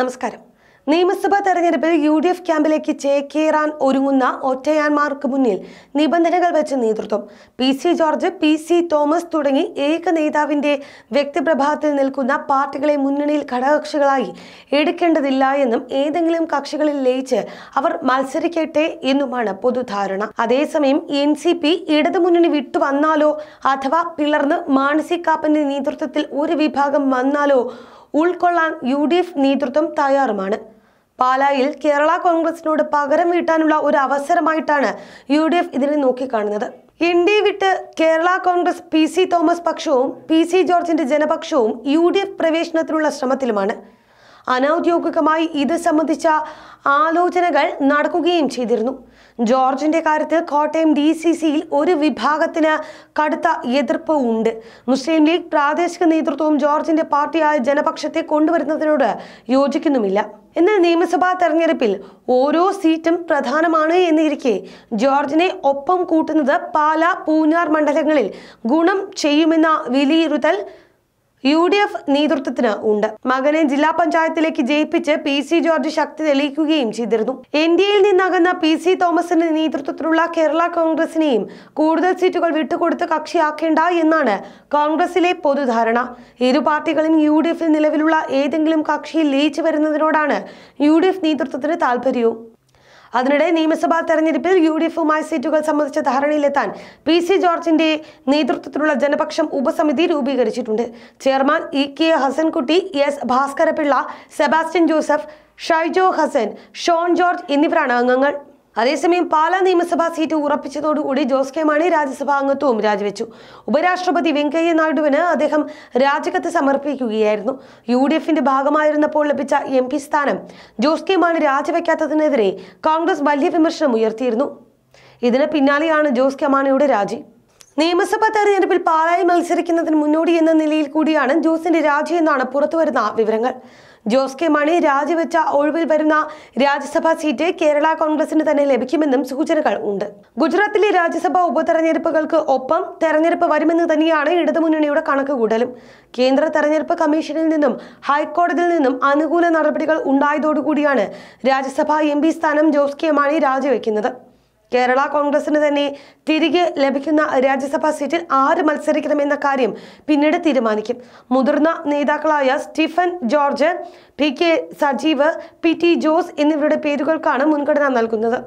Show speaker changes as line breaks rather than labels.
നമസ്കാരം നിയമസഭാ തെരഞ്ഞെടുപ്പിൽ യു ഡി എഫ് ക്യാമ്പിലേക്ക് ചേക്കേറാൻ ഒരുങ്ങുന്ന ഒറ്റയാന്മാർക്ക് മുന്നിൽ നിബന്ധനകൾ വെച്ച് നേതൃത്വം P C George P C Thomas തുടങ്ങി ഏക നേതാവിന്റെ വ്യക്തിപ്രഭാവത്തിൽ നിൽക്കുന്ന പാർട്ടികളെ മുന്നണിയിൽ ഘടകകക്ഷികളായി എടുക്കേണ്ടതില്ല എന്നും ഏതെങ്കിലും കക്ഷികളിൽ ലയിച്ച് അവർ മത്സരിക്കട്ടെ എന്നുമാണ് പൊതുധാരണ അതേസമയം എൻ സി പി ഇടതുമുന്നണി വിട്ടുവന്നാലോ അഥവാ പിളർന്ന് മാനസി കാപ്പന്റെ നേതൃത്വത്തിൽ ഒരു വിഭാഗം വന്നാലോ ഉൾക്കൊള്ളാൻ യു ഡി എഫ് നേതൃത്വം തയ്യാറുമാണ് പാലായിൽ കേരള കോൺഗ്രസിനോട് പകരം വീട്ടാനുള്ള ഒരു അവസരമായിട്ടാണ് യു ഡി എഫ് ഇതിനെ നോക്കിക്കാണുന്നത് എൻ ഡി വിട്ട് കേരള കോൺഗ്രസ് പി സി തോമസ് പക്ഷവും പി സി ജോർജിന്റെ ജനപക്ഷവും യു ഡി എഫ് പ്രവേശനത്തിനുള്ള ശ്രമത്തിലുമാണ് അനൌദ്യോഗികമായി ഇത് സംബന്ധിച്ച ആലോചനകൾ നടക്കുകയും ചെയ്തിരുന്നു ജോർജിന്റെ കാര്യത്തിൽ കോട്ടയം ഡി സി സിയിൽ ഒരു വിഭാഗത്തിന് കടുത്ത എതിർപ്പ് ഉണ്ട് മുസ്ലിം ലീഗ് പ്രാദേശിക നേതൃത്വവും ജോർജിന്റെ പാർട്ടിയായ ജനപക്ഷത്തെ കൊണ്ടുവരുന്നതിനോട് യോജിക്കുന്നുമില്ല എന്നാൽ നിയമസഭാ തെരഞ്ഞെടുപ്പിൽ ഓരോ സീറ്റും പ്രധാനമാണ് എന്നിരിക്കെ ജോർജിനെ ഒപ്പം കൂട്ടുന്നത് പാല പൂഞ്ഞാർ മണ്ഡലങ്ങളിൽ ഗുണം ചെയ്യുമെന്ന വിലയിരുത്തൽ യു ഡി എഫ് നേതൃത്വത്തിന് ഉണ്ട് മകനെ ജില്ലാ പഞ്ചായത്തിലേക്ക് ജയിപ്പിച്ച് പി സി ജോർജ് ശക്തി തെളിയിക്കുകയും ചെയ്തിരുന്നു എൻ ഡി എയിൽ നിന്നകന്ന പി സി തോമസിന്റെ നേതൃത്വത്തിലുള്ള കേരള കോൺഗ്രസിനെയും കൂടുതൽ സീറ്റുകൾ വിട്ടുകൊടുത്ത് കക്ഷിയാക്കേണ്ട എന്നാണ് കോൺഗ്രസിലെ പൊതുധാരണ ഇരു പാർട്ടികളും യു ഡി എഫിൽ നിലവിലുള്ള ഏതെങ്കിലും കക്ഷിയിൽ ലയിച്ചു വരുന്നതിനോടാണ് യു ഡി എഫ് നേതൃത്വത്തിന് താല്പര്യവും അതിനിടെ നിയമസഭാ തെരഞ്ഞെടുപ്പിൽ യു ഡി എഫുമായി സീറ്റുകൾ സംബന്ധിച്ച ധാരണയിലെത്താൻ പി സി ജോർജിന്റെ നേതൃത്വത്തിലുള്ള ജനപക്ഷം ഉപസമിതി രൂപീകരിച്ചിട്ടുണ്ട് chairman E K Hasankutty S Bhaskarapillai Sebastian Joseph Shaijo Hasan Shone George എന്നിവരാണ് അംഗങ്ങൾ അതേസമയം പാലാ നിയമസഭാ സീറ്റ് ഉറപ്പിച്ചതോടുകൂടി ജോസ് കെ മാണി രാജ്യസഭാ അംഗത്വവും രാജിവെച്ചു ഉപരാഷ്ട്രപതി വെങ്കയ്യ നായിഡുവിന് അദ്ദേഹം രാജിക്കത്ത് സമർപ്പിക്കുകയായിരുന്നു യു ഡി എഫിന്റെ ഭാഗമായിരുന്നപ്പോൾ ലഭിച്ച എം പി സ്ഥാനം ജോസ് കെ മാണി രാജിവെക്കാത്തതിനെതിരെ കോൺഗ്രസ് വലിയ വിമർശനം ഉയർത്തിയിരുന്നു ഇതിന് പിന്നാലെയാണ് ജോസ് കെ മാണിയുടെ രാജി നിയമസഭാ തെരഞ്ഞെടുപ്പിൽ പാലായി മത്സരിക്കുന്നതിന് മുന്നോടി എന്ന നിലയിൽ കൂടിയാണ് ജോസിന്റെ രാജി എന്നാണ് പുറത്തുവരുന്ന വിവരങ്ങൾ ജോസ് കെ മാണി രാജിവെച്ച ഒഴിവിൽ വരുന്ന രാജ്യസഭാ സീറ്റ് കേരള കോൺഗ്രസിന് തന്നെ ലഭിക്കുമെന്നും സൂചനകൾ ഉണ്ട് ഗുജറാത്തിലെ രാജ്യസഭാ ഉപതെരഞ്ഞെടുപ്പുകൾക്ക് ഒപ്പം തെരഞ്ഞെടുപ്പ് വരുമെന്ന് തന്നെയാണ് ഇടതുമുന്നണിയുടെ കണക്കുകൂടലും കേന്ദ്ര തെരഞ്ഞെടുപ്പ് കമ്മീഷനിൽ നിന്നും ഹൈക്കോടതിയിൽ നിന്നും അനുകൂല നടപടികൾ ഉണ്ടായതോടുകൂടിയാണ് രാജ്യസഭാ എം സ്ഥാനം ജോസ് കെ മാണി രാജിവെക്കുന്നത് കേരള കോൺഗ്രസിന് തന്നെ തിരികെ ലഭിക്കുന്ന രാജ്യസഭാ സീറ്റിൽ ആര് മത്സരിക്കണമെന്ന കാര്യം പിന്നീട് തീരുമാനിക്കും മുതിർന്ന നേതാക്കളായ സ്റ്റീഫൻ ജോർജ് പി സജീവ് പി ജോസ് എന്നിവരുടെ പേരുകൾക്കാണ് മുൻഗണന നൽകുന്നത്